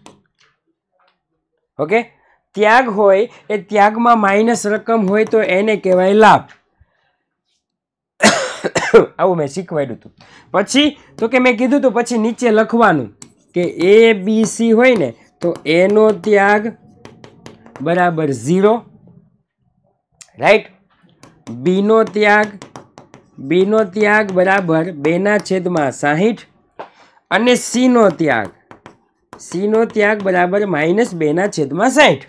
ઓકે ત્યાગ હોય એ ત્યાગમાં માઇનસ રકમ હોય તો એને કહેવાય લાભ આવું મેં શીખવાડ્યું હતું પછી તો કે મેં કીધું હતું પછી નીચે લખવાનું કે એ બી સી હોય ને તો એનો ત્યાગ બરાબર ઝીરો રાઈટ બીનો ત્યાગ બીનો ત્યાગ બરાબર બેના છેદમાં સાહીઠ અને સીનો ત્યાગ સીનો ત્યાગ બરાબર માઇનસ બેના છેદમાં સાહીઠ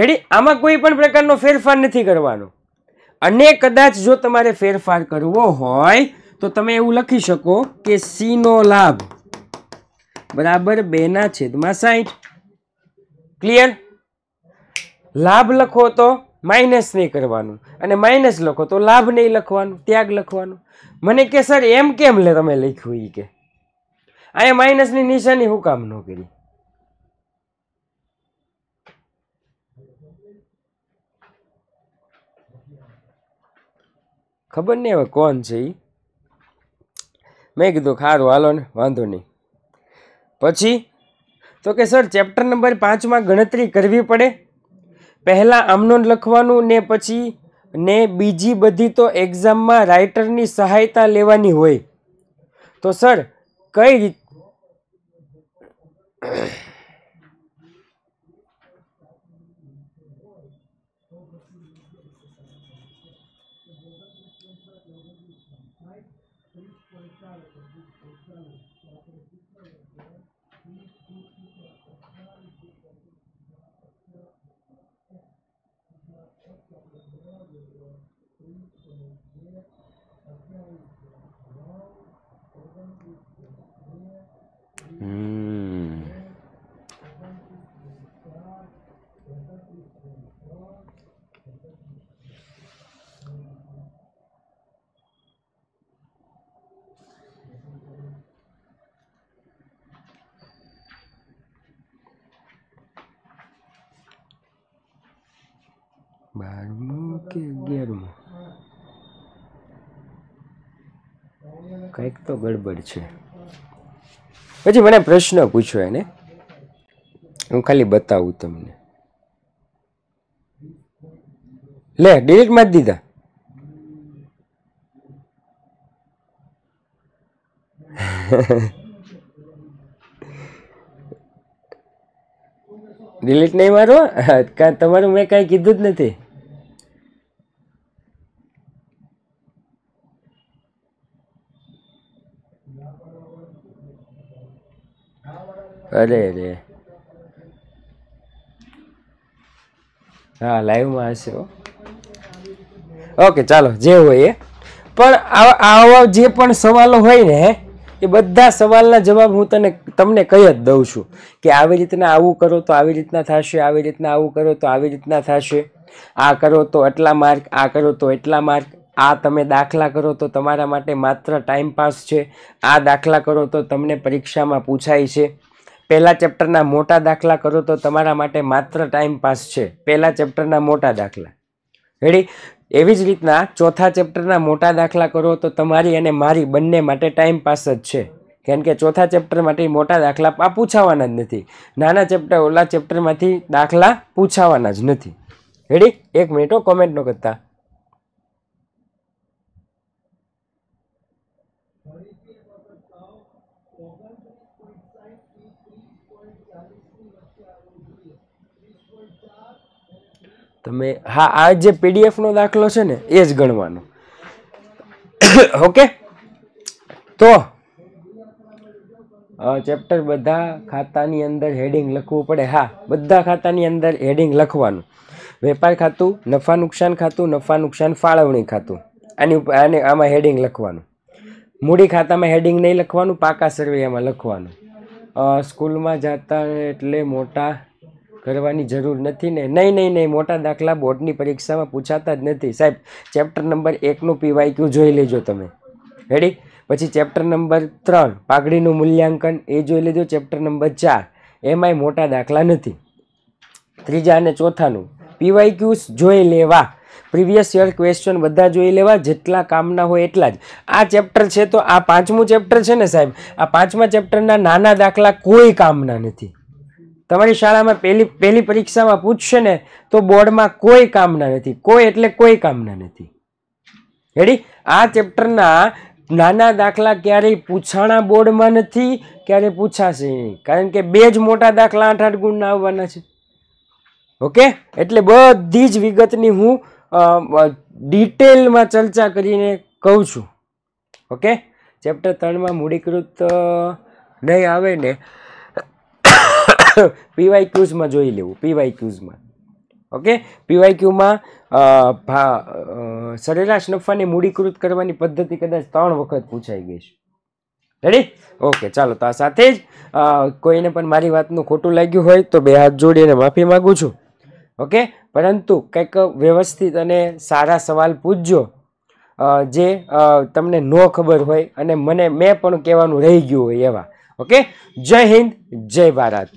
હેડી આમાં કોઈ પણ પ્રકારનો ફેરફાર નથી કરવાનો અને કદાચ જો તમારે ફેરફાર કરવો હોય તો તમે એવું લખી શકો કે સીનો લાભ બરાબર બેના છેદમાં સાહીઠ ક્લિયર લાભ લખો તો માઇનસ નહીં કરવાનું અને માઇનસ લખો તો લાભ નહીં લખવાનું ત્યાગ લખવાનું મને કે સર એમ કેમ લે તમે લખ્યું એ કે આ માઇનસની નિશાની હું કામ ન કરી ખબર નહીં હવે કોણ છે એ મેં કીધું ખારું હાલો ને વાંધો નહીં પછી તો કે સર ચેપ્ટર નંબર પાંચમાં ગણતરી કરવી પડે પહેલાં આમનોન લખવાનું ને પછી ને બીજી બધી તો એક્ઝામમાં રાઇટરની સહાયતા લેવાની હોય તો સર કઈ રીત બારમું કે અગિયારમું કંઈક તો ગડબડ છે પછી મને પ્રશ્ન પૂછો એને હું ખાલી બતાવું તમને લે ડિલીટ મારી દીધા ડિલીટ નહીં મારો કાં તમારું મેં કાંઈ કીધું જ નથી અરે રે હા લાઈવમાં હશે ઓકે ચાલો જે હોય એ પણ આવા જે પણ સવાલો હોય ને એ બધા સવાલના જવાબ હું તને તમને કહી જ દઉં છું કે આવી રીતના આવું કરો તો આવી રીતના થશે આવી રીતના આવું કરો તો આવી રીતના થશે આ કરો તો આટલા માર્ક આ કરો તો એટલા માર્ક આ તમે દાખલા કરો તો તમારા માટે માત્ર ટાઈમ પાસ છે આ દાખલા કરો તો તમને પરીક્ષામાં પૂછાય છે પહેલા ચેપ્ટરના મોટા દાખલા કરો તો તમારા માટે માત્ર ટાઈમ પાસ છે પહેલા ચેપ્ટરના મોટા દાખલા રેડી એવી જ રીતના ચોથા ચેપ્ટરના મોટા દાખલા કરો તો તમારી અને મારી બંને માટે ટાઈમ પાસ જ છે કેમ કે ચોથા ચેપ્ટર માટે મોટા દાખલા આ પૂછાવાના જ નથી નાના ચેપ્ટર ઓલા ચેપ્ટરમાંથી દાખલા પૂછાવાના જ નથી રેડી એક મિનિટો કોમેન્ટનો કરતા તમે હા આ જે પીડીએફનો દાખલો છે ને એ જ ગણવાનો ઓકે તો ચેપ્ટર બધા ખાતાની અંદર હેડિંગ લખવું પડે હા બધા ખાતાની અંદર હેડિંગ લખવાનું વેપાર ખાતું નફા નુકસાન ખાતું નફા નુકસાન ફાળવણી ખાતું આની ઉપર આને આમાં હેડિંગ લખવાનું મૂડી ખાતામાં હેડિંગ નહીં લખવાનું પાકા સર્વે એમાં લખવાનું સ્કૂલમાં જતા એટલે મોટા કરવાની જરૂર નથી ને નહીં નહીં નહીં મોટા દાખલા બોર્ડની પરીક્ષામાં પૂછાતા જ નથી સાહેબ ચેપ્ટર નંબર એકનું ક્યુ જોઈ લેજો તમે રેડી પછી ચેપ્ટર નંબર ત્રણ પાઘડીનું મૂલ્યાંકન એ જોઈ લેજો ચેપ્ટર નંબર ચાર એમાંય મોટા દાખલા નથી ત્રીજા અને ચોથાનું ક્યુસ જોઈ લેવા પ્રીવિયસ યર ક્વેશ્ચન બધા જોઈ લેવા જેટલા કામના હોય એટલા જ આ ચેપ્ટર છે તો આ પાંચમું ચેપ્ટર છે ને સાહેબ આ પાંચમા ચેપ્ટરના નાના દાખલા કોઈ કામના નથી તમારી શાળામાં પહેલી પહેલી પરીક્ષામાં પૂછશે ને તો બોર્ડમાં કોઈ કામના નથી કોઈ એટલે કોઈ કામના નથી હેડી આ ચેપ્ટરના નાના દાખલા ક્યારેય પૂછાણા બોર્ડમાં નથી ક્યારેય પૂછાશે કારણ કે બે જ મોટા દાખલા આઠ આઠ ગુણના આવવાના છે ઓકે એટલે બધી જ વિગતની હું ડિટેલમાં ચર્ચા કરીને કહું છું ઓકે ચેપ્ટર ત્રણમાં મૂડીકૃત નહીં આવે ને પીવાય ક્યુઝમાં જોઈ લેવું પીવાય ક્યુઝમાં ઓકે પીવાય ક્યુમાં સરેરાશ નફાને મૂડીકૃત કરવાની પદ્ધતિ કદાચ ત્રણ વખત પૂછાઈ ગઈ છે રેડી ઓકે ચાલો તો આ સાથે જ કોઈને પણ મારી વાતનું ખોટું લાગ્યું હોય તો બે હાથ જોડીને માફી માગું છું ઓકે પરંતુ કંઈક વ્યવસ્થિત અને સારા સવાલ પૂછજો જે તમને ન ખબર હોય અને મને મેં પણ કહેવાનું રહી ગયું હોય એવા ઓકે જય હિન્દ જય ભારત